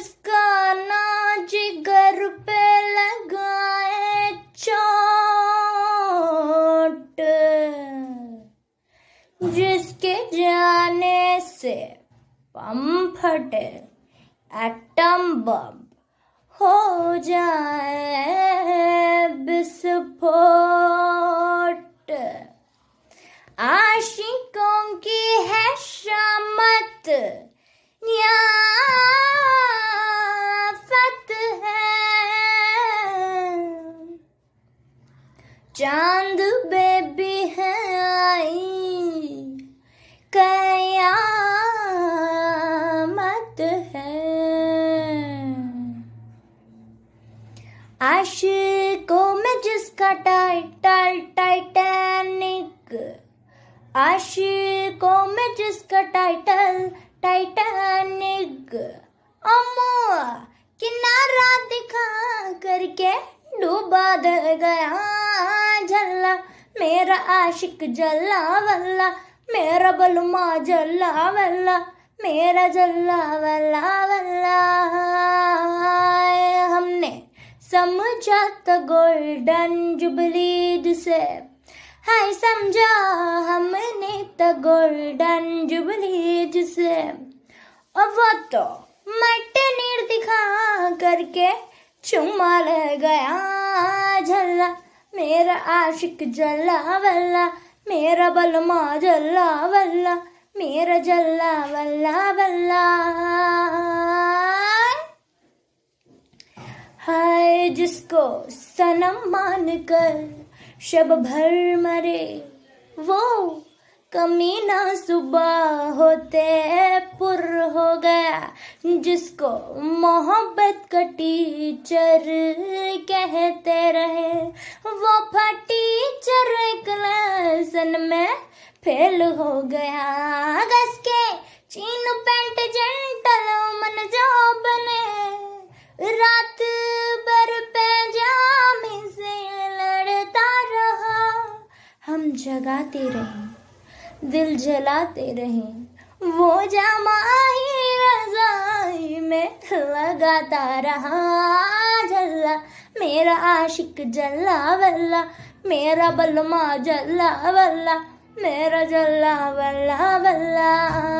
जिसका ना जिगर पे लगाए चोट जिसके जाने से पम फटे एटम बम हो जाए विस्फोट आशिकों की है शामत न्याय चांद बेबी है आई कयामत है आशिकों में जिसका टाइटल टाइटैनिक आशिकों में जिसका टाइटल टाइटैनिक अमो किनारा दिखा करके डूबा दे गया जल्ला मेरा आशिक जल्ला वल्ला मेरा बलुमा जल्ला वल्ला मेरा जल्ला वल्ला वल्ला हमने समझा तो गोल्डन जुबली जिसे हाय समझा हमने तो गोल्डन जुबली जिसे अब वो तो मट्टे नीर दिखा करके चुमा ले गया मेरा आशिक जल्ला वल्ला मेरा मा जल्ला वल्ला मेरा जल्ला वल्ला वल्ला हाय जिसको सनम मान कर शब भर मरे वो कमीना सुबह होते पुर हो गया जिसको मोहब्बत का टीचर कहते रहे फेल हो गया गस के चीन पेंट जेंटल मन जो बने रात भर पैजामे से लड़ता रहा हम जगाते रहे दिल जलाते रहे वो जमा ही रजाई में लगाता रहा जल्ला मेरा आशिक जल्ला वल्ला मेरा बलमा जल्ला वल्ला मेरा जल्ला वल्ला वल्ला